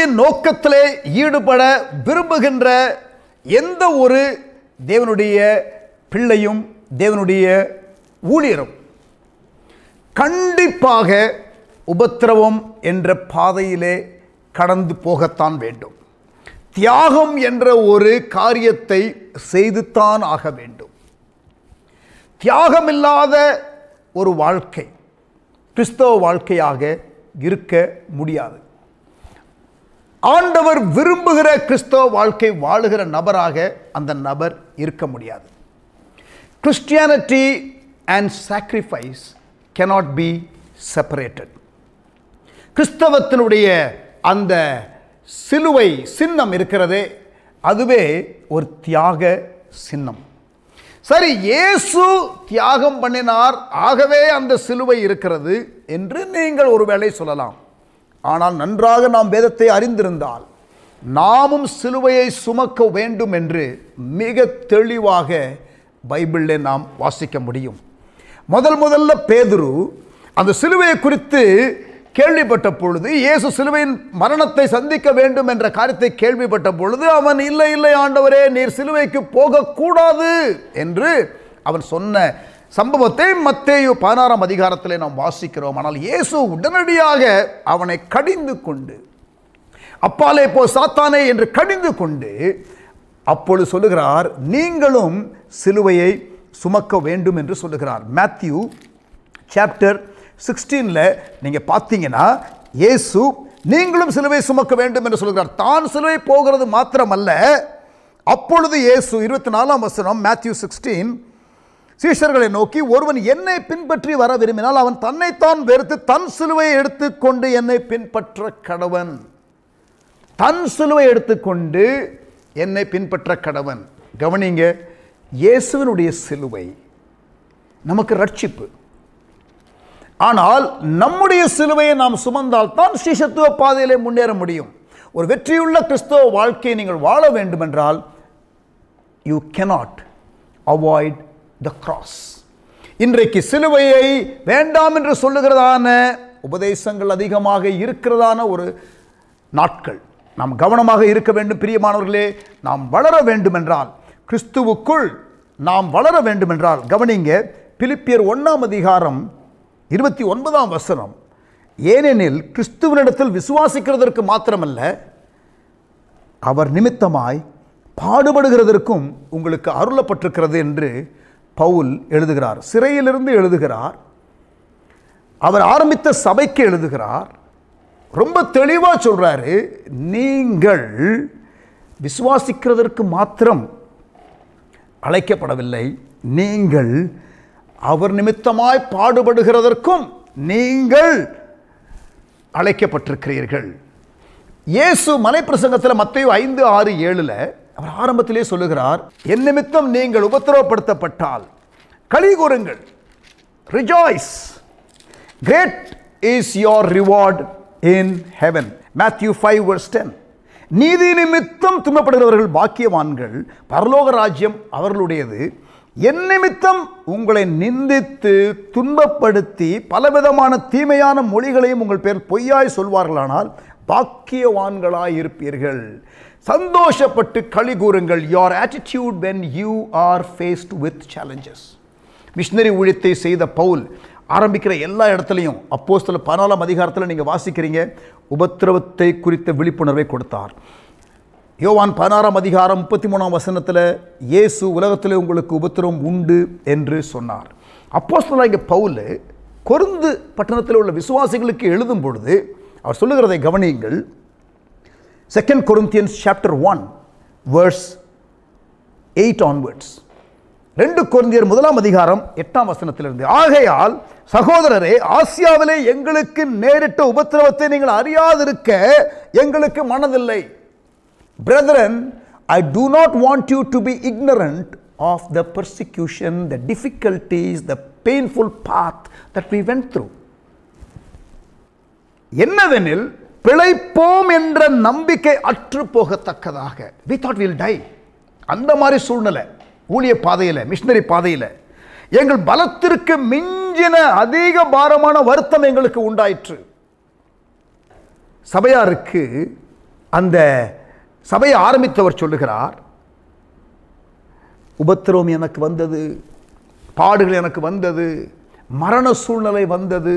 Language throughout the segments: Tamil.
தேவனுடைய நோக்கத்திலே ஈடுபட விரும்புகின்ற எந்த ஒரு தேவனுடைய பிள்ளையும் தேவனுடைய ஊழியரும் கண்டிப்பாக உபத்திரவம் என்ற பாதையிலே கடந்து போகத்தான் வேண்டும் தியாகம் என்ற ஒரு காரியத்தை செய்துத்தான் ஆக வேண்டும் தியாகமில்லாத ஒரு வாழ்க்கை கிறிஸ்தவ வாழ்க்கையாக இருக்க முடியாது ஆண்டவர் விரும்புகிற கிறிஸ்தவ வாழ்க்கை வாழுகிற நபராக அந்த நபர் இருக்க முடியாது Christianity and sacrifice cannot be separated கிறிஸ்தவத்தினுடைய அந்த சிலுவை சின்னம் இருக்கிறதே அதுவே ஒரு தியாக சின்னம் சரி இயேசு தியாகம் பண்ணினார் ஆகவே அந்த சிலுவை இருக்கிறது என்று நீங்கள் ஒருவேளை சொல்லலாம் ஆனால் நன்றாக நாம் வேதத்தை அறிந்திருந்தால் நாமும் சிலுவையை சுமக்க வேண்டும் என்று மிக தெளிவாக பைபிளில் நாம் வாசிக்க முடியும் முதல் முதல்ல பேதுரு அந்த சிலுவையை குறித்து கேள்விப்பட்ட பொழுது இயேசு சிலுவையின் மரணத்தை சந்திக்க வேண்டும் என்ற காரியத்தை கேள்விப்பட்ட பொழுது அவன் இல்லை இல்லை ஆண்டவரே நீர் சிலுவைக்கு போகக்கூடாது என்று அவன் சொன்ன சம்பவத்தை மத்தேயு பதினாறாம் அதிகாரத்தில் நாம் வாசிக்கிறோம் ஆனால் இயேசு உடனடியாக அவனை கடிந்து கொண்டு அப்பாலே போ சாத்தானே என்று கடிந்து கொண்டு அப்பொழுது சொல்லுகிறார் நீங்களும் சிலுவையை சுமக்க வேண்டும் என்று சொல்லுகிறார் மேத்யூ சாப்டர் சிக்ஸ்டீனில் நீங்கள் பார்த்தீங்கன்னா இயேசு நீங்களும் சிலுவை சுமக்க வேண்டும் என்று சொல்கிறார் தான் சிலுவை போகிறது மாத்திரமல்ல அப்பொழுது இயேசு இருபத்தி நாலாம் வசனம் மேத்யூ சிக்ஸ்டீன் சீஷர்களை நோக்கி ஒருவன் என்னை பின்பற்றி வர விரும்பினால் அவன் தன்னைத்தான் வெறுத்து தன் சிலுவையை எடுத்துக்கொண்டு என்னை பின்பற்ற கடவன் தன் சிலுவை எடுத்துக்கொண்டு என்னை பின்பற்ற கடவன் கவனிங்க இயேசுவனுடைய சிலுவை நமக்கு ரட்சிப்பு ஆனால் நம்முடைய சிலுவையை நாம் சுமந்தால் தான் சீசத்துவ பாதையிலே முன்னேற முடியும் ஒரு வெற்றியுள்ள கிறிஸ்தவ வாழ்க்கையை நீங்கள் வாழ வேண்டுமென்றால் you cannot avoid the cross இன்றைக்கு சிலுவையை வேண்டாம் என்று சொல்லுகிறதான உபதேசங்கள் அதிகமாக இருக்கிறதான ஒரு நாட்கள் நாம் கவனமாக இருக்க வேண்டும் பிரியமானவர்களே நாம் வளர வேண்டுமென்றால் கிறிஸ்துவுக்குள் நாம் வளர வேண்டுமென்றால் கவனிங்க பிலிப்பியர் ஒன்றாம் அதிகாரம் இருபத்தி ஒன்பதாம் வசனம் ஏனெனில் கிறிஸ்துவனிடத்தில் விசுவாசிக்கிறதற்கு மாத்திரமல்ல அவர் நிமித்தமாய் பாடுபடுகிறதற்கும் உங்களுக்கு அருளப்பட்டிருக்கிறது என்று பவுல் எழுதுகிறார் சிறையிலிருந்து எழுதுகிறார் அவர் ஆரம்பித்த சபைக்கு எழுதுகிறார் ரொம்ப தெளிவாக சொல்கிறாரு நீங்கள் விசுவாசிக்கிறதற்கு மாத்திரம் அழைக்கப்படவில்லை நீங்கள் அவர் நிமித்தமாய் பாடுபடுகிறதற்கும் நீங்கள் அழைக்கப்பட்டிருக்கிறீர்கள் இயேசு மலைப்பிரசங்கத்தில் மத்தையும் ஐந்து ஆறு ஏழில் அவர் ஆரம்பத்திலே சொல்லுகிறார் என் நிமித்தம் நீங்கள் உபத்திரவப்படுத்தப்பட்டால் களி கூறுங்கள் rejoice great is your reward in heaven Matthew five verse ten நீதி நிமித்தம் துன்பப்படுகிறவர்கள் பாக்கியவான்கள் பரலோக ராஜ்யம் அவர்களுடையது என் நிமித்தம் உங்களை நிந்தித்து துன்பப்படுத்தி பலவிதமான தீமையான மொழிகளையும் உங்கள் பேர் பொய்யாய் சொல்வார்களானால் பாக்கியவான்களாய் இருப்பீர்கள் சந்தோஷப்பட்டு களி கூறுங்கள் your attitude when you are faced with challenges missionary ஊழியத்தை செய்த பவுல் ஆரம்பிக்கிற எல்லா இடத்துலையும் அப்போ சில பதினாலாம் அதிகாரத்தில் நீங்கள் வாசிக்கிறீங்க உபத்திரவத்தை குறித்த விழிப்புணர்வை கொடுத்தார் யோவான் பதினாறாம் அதிகாரம் முப்பத்தி மூணாம் வசனத்தில் இயேசு உலகத்தில் உங்களுக்கு உபத்திரவம் உண்டு என்று சொன்னார் அப்போ சொன்னால் இங்கே பவுல் கொருந்து பட்டணத்தில் உள்ள விசுவாசிகளுக்கு எழுதும் பொழுது அவர் சொல்லுகிறதை கவனியுங்கள் second Corinthians chapter one verse eight onwards ரெண்டு குழந்தையர் முதலாம் அதிகாரம் எட்டாம் வசனத்திலிருந்து ஆகையால் சகோதரரே ஆசியாவிலே எங்களுக்கு நேரிட்ட உபத்திரவத்தை நீங்கள் அறியாதிருக்க எங்களுக்கு மனதில்லை brethren I do not want you to be ignorant of the persecution the difficulties the painful path that we went through என்னதெனில் பிழைப்போம் என்ற நம்பிக்கை அற்று போகத்தக்கதாக வி தாட் வில் டை அந்த மாதிரி சூழ்நிலை ஊழிய பாதையில் மிஷினரி பாதையில் எங்கள் பலத்திற்கு மிஞ்சின அதிக பாரமான வருத்தம் எங்களுக்கு உண்டாயிற்று சபையாருக்கு அந்த சபையை ஆரம்பித்தவர் சொல்லுகிறார் உபத்திரவம் எனக்கு வந்தது பாடுகள் எனக்கு வந்தது மரண சூழ்நிலை வந்தது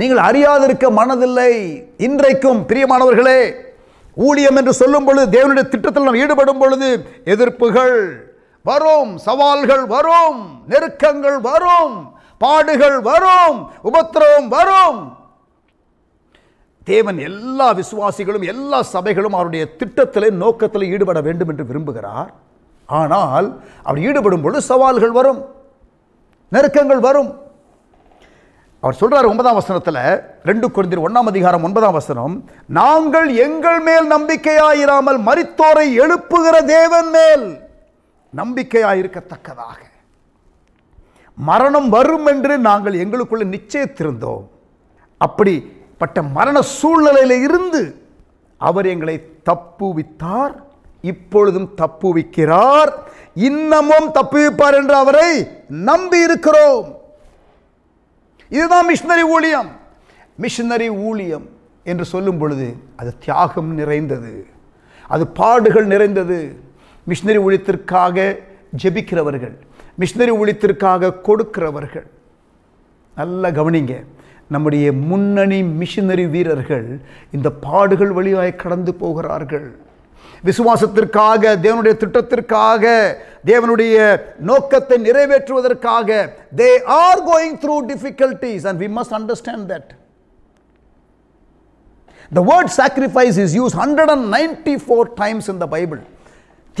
நீங்கள் அறியாதிருக்க மனதில்லை இன்றைக்கும் பிரியமானவர்களே ஊழியம் என்று சொல்லும் பொழுது தேவனுடைய திட்டத்தில் நாம் ஈடுபடும் பொழுது எதிர்ப்புகள் வரும் சவால்கள் வரும் நெருக்கங்கள் வரும் பாடுகள் வரும் உபத்திரவம் வரும் தேவன் எல்லா விசுவாசிகளும் எல்லா சபைகளும் அவருடைய திட்டத்திலே நோக்கத்தில் ஈடுபட வேண்டும் என்று விரும்புகிறார் ஆனால் அவர் ஈடுபடும் பொழுது சவால்கள் வரும் நெருக்கங்கள் வரும் அவர் சொல்கிறார் ஒன்பதாம் வசனத்தில் ரெண்டு குழந்தை ஒன்றாம் அதிகாரம் ஒன்பதாம் வசனம் நாங்கள் எங்கள் மேல் நம்பிக்கையாயிராமல் மரித்தோரை எழுப்புகிற தேவன் மேல் நம்பிக்கையாயிருக்கத்தக்கதாக மரணம் வரும் என்று நாங்கள் எங்களுக்குள்ள நிச்சயத்திருந்தோம் அப்படிப்பட்ட மரண சூழ்நிலையில் இருந்து அவர் எங்களை தப்புவித்தார் இப்பொழுதும் தப்புவிக்கிறார் இன்னமும் தப்புவிப்பார் என்று அவரை நம்பி இருக்கிறோம் இதுதான் மிஷினரி ஊழியம் மிஷினரி ஊழியம் என்று சொல்லும் பொழுது அது தியாகம் நிறைந்தது அது பாடுகள் நிறைந்தது மிஷினரி ஊழியத்திற்காக ஜெபிக்கிறவர்கள் மிஷினரி ஊழியத்திற்காக கொடுக்கிறவர்கள் நல்லா கவனிங்க நம்முடைய முன்னணி மிஷினரி வீரர்கள் இந்த பாடுகள் வழியாக கடந்து போகிறார்கள் விசுவாசத்திற்காக தேவனுடைய திட்டத்திற்காக தேவனுடைய நோக்கத்தை நிறைவேற்றுவதற்காக they are going through difficulties and we must understand that the word sacrifice is use hundred and ninety four times இந்த பைபிள்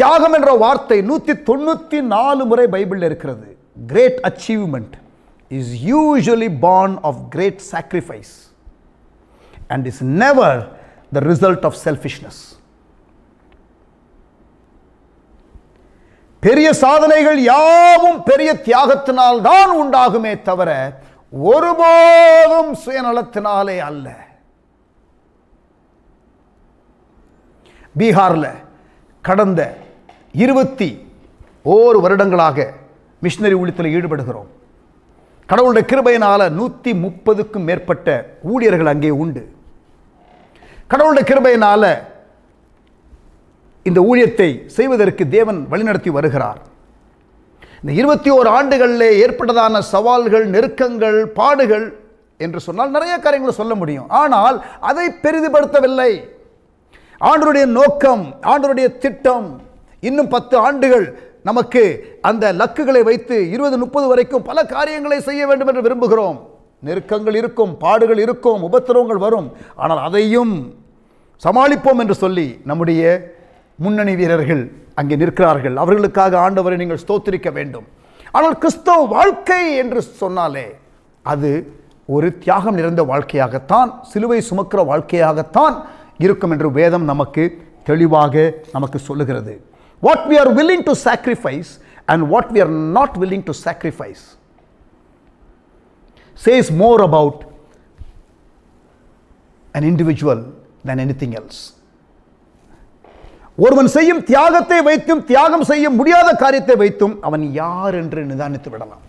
தியாகம் என்ற வார்த்தை நூற்றி தொண்ணூற்றி நாலு முறை பைபிளில் இருக்கிறது great achievement is usually born of great sacrifice and is never the result of selfishness பெரிய சாதனைகள் யாவும் பெரிய தியாகத்தினால் தான் உண்டாகுமே தவிர ஒருபோதும் சுயநலத்தினாலே அல்ல பீகாரில் கடந்த இருபத்தி ஓரு வருடங்களாக மிஷினரி ஊழியத்தில் ஈடுபடுகிறோம் கடவுளுடைய கிருபையினால் நூற்றி முப்பதுக்கும் மேற்பட்ட ஊழியர்கள் அங்கே உண்டு கடவுளுடைய கிருபையினால் இந்த ஊழியத்தை செய்வதற்கு தேவன் வழிநடத்தி வருகிறார் இந்த இருபத்தி ஓரு ஆண்டுகளில் ஏற்பட்டதான சவால்கள் நெருக்கங்கள் பாடுகள் என்று சொன்னால் நிறைய காரியங்களை சொல்ல முடியும் ஆனால் அதை பெரிதுபடுத்தவில்லை ஆண்டருடைய நோக்கம் ஆண்டருடைய திட்டம் இன்னும் பத்து ஆண்டுகள் நமக்கு அந்த லக்குகளை வைத்து இருபது முப்பது வரைக்கும் பல காரியங்களை செய்ய வேண்டும் என்று விரும்புகிறோம் நெருக்கங்கள் இருக்கும் பாடுகள் இருக்கும் உபத்திரவங்கள் வரும் ஆனால் அதையும் சமாளிப்போம் என்று சொல்லி நம்முடைய முன்னணி வீரர்கள் அங்கே நிற்கிறார்கள் அவர்களுக்காக ஆண்டவரை நீங்கள் ஸ்தோத்திரிக்க வேண்டும் ஆனால் கிறிஸ்தவ வாழ்க்கை என்று சொன்னாலே அது ஒரு தியாகம் நிறைந்த வாழ்க்கையாகத்தான் சிலுவை சுமக்கிற வாழ்க்கையாகத்தான் இருக்கும் என்று வேதம் நமக்கு தெளிவாக நமக்கு சொல்லுகிறது what we are willing to sacrifice and what we are not willing to sacrifice says more about an individual than anything else ஒருவன் செய்யும் தியாகத்தை வைத்தும் தியாகம் செய்ய முடியாத காரியத்தை வைத்தும் அவன் யார் என்று நிதானித்து விடலாம்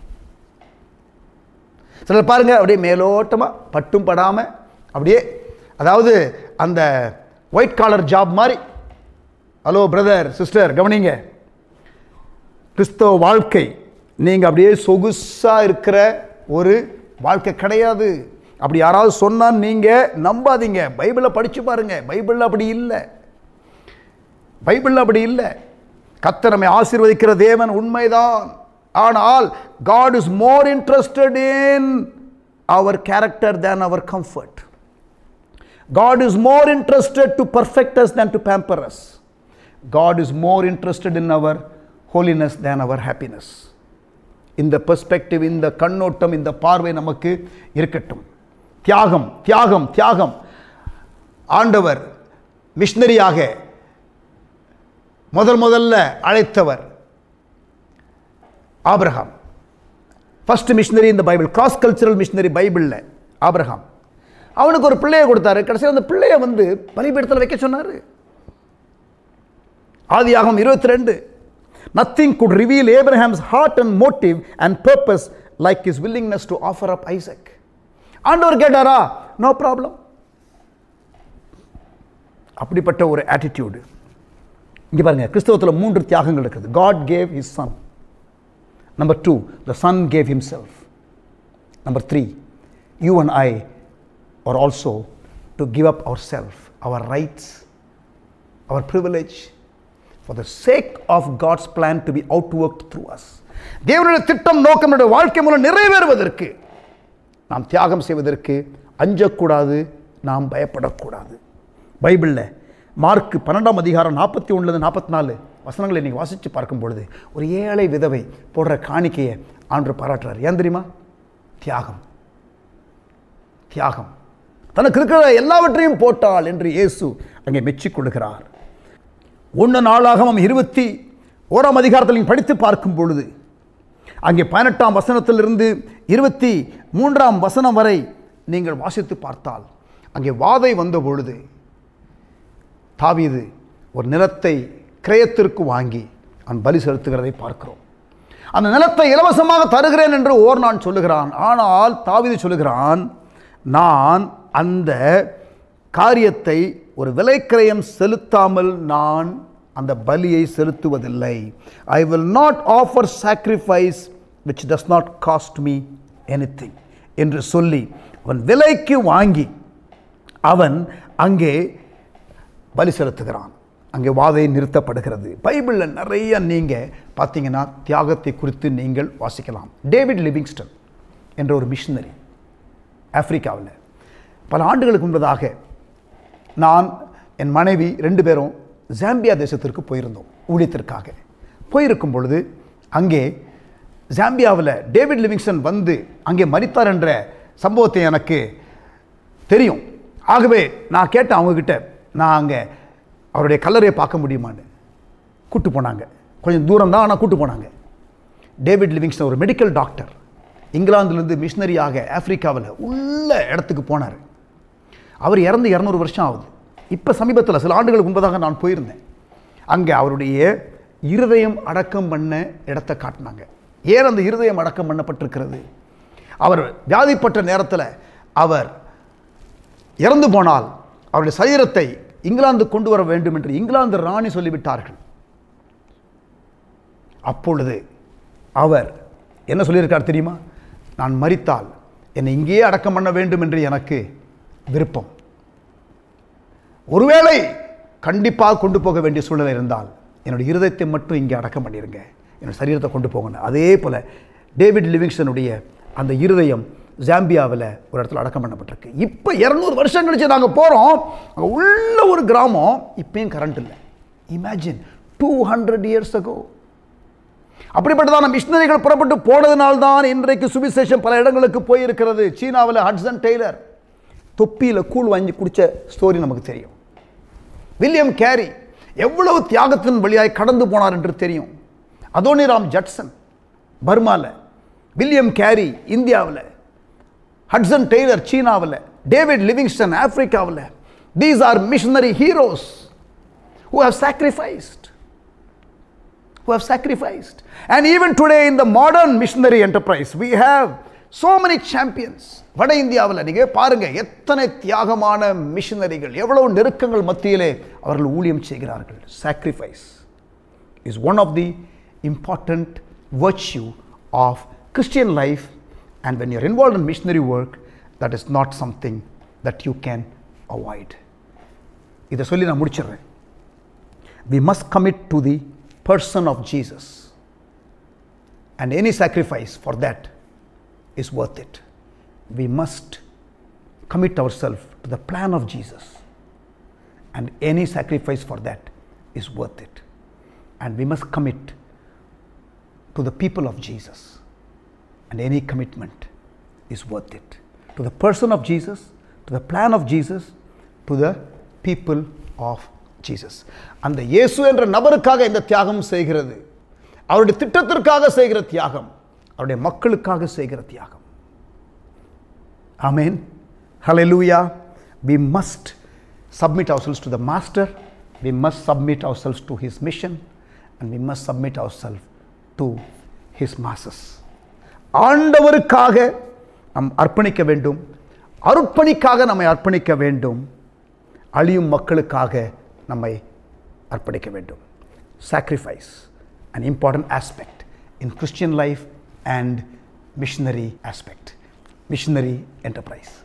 சிலர் பாருங்க அப்படியே மேலோட்டமாக பட்டும் படாமல் அப்படியே அதாவது அந்த ஒயிட் காலர் ஜாப் மாதிரி ஹலோ பிரதர் சிஸ்டர் கவனிங்க கிறிஸ்தவ வாழ்க்கை நீங்கள் அப்படியே சொகுசாக இருக்கிற ஒரு வாழ்க்கை கிடையாது அப்படி யாராவது சொன்னால் நீங்கள் நம்பாதீங்க பைபிளை படித்து பாருங்கள் பைபிளில் அப்படி இல்லை பைபிள் அப்படி இல்லை கத்த நம்மை ஆசீர்வதிக்கிற தேவன் உண்மைதான் ஆனால் God is more interested in our character than our comfort God is more interested to perfect us than to pamper us God is more is in our holiness than our happiness இந்த பெர்ஸ்பெக்டிவ் இந்த கண்ணோட்டம் இந்த பார்வை நமக்கு இருக்கட்டும் தியாகம் தியாகம் தியாகம் ஆண்டவர் மிஷினரியாக முதல் முதல்ல அழைத்தவர் ஆப்ரஹாம் ஃபஸ்ட் மிஷினரி இந்த பைபிள் கிராஸ் கல்ச்சரல் மிஷினரி பைபிளில் ஆப்ரஹாம் அவனுக்கு ஒரு பிள்ளையை கொடுத்தாரு கடைசியில் அந்த பிள்ளையை வந்து பலிபீடத்தில் வைக்க சொன்னார் ஆதியாகம் இருபத்தி ரெண்டு nothing good reveal Abraham's heart and motive and purpose like is willingness to offer up Isaac ஆண்டவர் கேட்டாரா நோ ப்ராப்ளம் அப்படிப்பட்ட ஒரு ஆட்டிடியூடு இங்கே பாருங்கள் கிறிஸ்தவத்தில் மூன்று தியாகங்கள் இருக்குது God gave his son number two the son gave self number three you and I are also to give up our self our rights our privilege for the sake of God's plan to be out work through us தேவனுடைய திட்டம் நோக்கம் வாழ்க்கை மூலம் நிறைவேறுவதற்கு நாம் தியாகம் செய்வதற்கு அஞ்சக்கூடாது நாம் பயப்படக்கூடாது பைபிளில் மார்க் பன்னெண்டாம் அதிகாரம் நாற்பத்தி ஒன்றுலேருந்து நாற்பத்தி நாலு வசனங்களை இன்றைக்கி வாசித்து பார்க்கும் பொழுது ஒரு ஏழை விதவை போடுற காணிக்கையை ஆண்டு பாராட்டுறார் ஏன் தெரியுமா தியாகம் தியாகம் தனக்கு இருக்கிற எல்லாவற்றையும் போட்டாள் என்று இயேசு அங்கே கொடுக்கிறார் ஒன்று நாளாகவும் இருபத்தி ஓராம் அதிகாரத்தில் படித்து பார்க்கும் பொழுது அங்கே பதினெட்டாம் வசனத்திலிருந்து இருபத்தி மூன்றாம் வசனம் வரை நீங்கள் வாசித்து பார்த்தால் அங்கே வாதை வந்த பொழுது தாவீது ஒரு நிலத்தை கிரயத்திற்கு வாங்கி அவன் பலி செலுத்துகிறதை பார்க்கிறோம் அந்த நிலத்தை இலவசமாக தருகிறேன் என்று ஓர் நான் சொல்லுகிறான் ஆனால் தாவிது சொல்லுகிறான் நான் அந்த காரியத்தை ஒரு விலைக்கிரயம் செலுத்தாமல் நான் அந்த பலியை செலுத்துவதில்லை I will not offer sacrifice which does not cost me anything என்று சொல்லி அவன் விலைக்கு வாங்கி அவன் அங்கே பலி செலுத்துகிறான் அங்கே வாதை நிறுத்தப்படுகிறது பைபிளில் நிறைய நீங்கள் பார்த்தீங்கன்னா தியாகத்தை குறித்து நீங்கள் வாசிக்கலாம் டேவிட் லிவிங்ஸ்டன் என்ற ஒரு மிஷினரி ஆப்பிரிக்காவில் பல ஆண்டுகளுக்கு முன்பதாக நான் என் மனைவி ரெண்டு பேரும் ஜாம்பியா தேசத்திற்கு போயிருந்தோம் ஊழியத்திற்காக போயிருக்கும் பொழுது அங்கே ஜாம்பியாவில் டேவிட் லிவிங்ஸ்டன் வந்து அங்கே மறித்தார் என்ற சம்பவத்தை எனக்கு தெரியும் ஆகவே நான் கேட்டேன் அவங்கக்கிட்ட நான் அங்கே அவருடைய கல்லறையை பார்க்க முடியுமான்னு கூட்டு போனாங்க கொஞ்சம் தூரம் தான் ஆனால் கூட்டு போனாங்க டேவிட் லிவிங்ஸ்டன் ஒரு மெடிக்கல் டாக்டர் இங்கிலாந்துலேருந்து மிஷினரியாக ஆஃப்ரிக்காவில் உள்ள இடத்துக்கு போனார் அவர் இறந்து இரநூறு வருஷம் ஆகுது இப்போ சமீபத்தில் சில ஆண்டுகளுக்கு முன்பதாக நான் போயிருந்தேன் அங்கே அவருடைய இருதயம் அடக்கம் பண்ண இடத்த காட்டினாங்க ஏன் அந்த இருதயம் அடக்கம் பண்ணப்பட்டிருக்கிறது அவர் வியாதிப்பட்ட நேரத்தில் அவர் இறந்து போனால் அவருடைய சரீரத்தை இங்கிலாந்து கொண்டு வர வேண்டும் என்று இங்கிலாந்து ராணி சொல்லிவிட்டார்கள் அப்பொழுது அவர் என்ன சொல்லியிருக்கார் தெரியுமா நான் மறித்தால் என்னை இங்கேயே அடக்கம் பண்ண வேண்டும் என்று எனக்கு விருப்பம் ஒருவேளை கண்டிப்பாக கொண்டு போக வேண்டிய சூழ்நிலை இருந்தால் என்னுடைய இருதயத்தை மட்டும் இங்கே அடக்கம் பண்ணிடுங்க என்னோடய சரீரத்தை கொண்டு போகணும் அதே போல் டேவிட் லிவிங்ஸ்டனுடைய அந்த இருதயம் ஜாம்பியாவில் ஒரு இடத்துல அடக்கம் பண்ணப்பட்டிருக்கு இப்போ இரநூறு வருஷம் கழிச்சு நாங்கள் போகிறோம் அங்கே உள்ள ஒரு கிராமம் இப்பயும் கரண்ட் இல்லை imagine two hundred years ago அப்படிப்பட்டதான மிஷினரிகள் புறப்பட்டு தான் இன்றைக்கு சுவிசேஷம் பல இடங்களுக்கு போயிருக்கிறது சீனாவில் ஹட்ஸன் டெய்லர் தொப்பியில் கூழ் வாங்கி குடித்த ஸ்டோரி நமக்கு தெரியும் வில்லியம் கேரி எவ்வளவு தியாகத்தின் வழியாய் கடந்து போனார் என்று தெரியும் அதோனிராம் ஜட்சன் பர்மாவில் வில்லியம் கேரி இந்தியாவில் Hudson Taylor, China, David Livingston, Africa. These are missionary heroes who have sacrificed. Who have sacrificed. And even today in the modern missionary enterprise, we have so many champions. What வட இந்தியாவில் நீங்கள் பாருங்கள் எத்தனை தியாகமான மிஷினரிகள் எவ்வளவு நெருக்கங்கள் மத்தியிலே are ஊழியம் செய்கிறார்கள் Sacrifice is one of the important virtue of Christian life. And when you're involved in missionary work, that is not something that you can avoid. இதை சொல்லி நான் முடிச்சிடுறேன் we must commit to the person of Jesus. And any sacrifice for that is worth it. We must commit ourselves to the plan of Jesus. And any sacrifice for that is worth it. And we must commit to the people of Jesus and any commitment is worth it to the person of Jesus, to the plan of Jesus, to the people of Jesus. And the Yesu and Nabarakaga in the Tiagam Segrede, our Titaturkaga Segretiagam, our Makulkaga Segretiagam. Amen. Hallelujah. We must submit ourselves to the Master, we must submit ourselves to His mission, and we must submit ourselves to His masses. ஆண்டவருக்காக நாம் அர்ப்பணிக்க வேண்டும் அர்ப்பணிக்காக நம்மை அர்ப்பணிக்க வேண்டும் அழியும் மக்களுக்காக நம்மை அர்ப்பணிக்க வேண்டும் sacrifice and important aspect in Christian life and missionary aspect missionary enterprise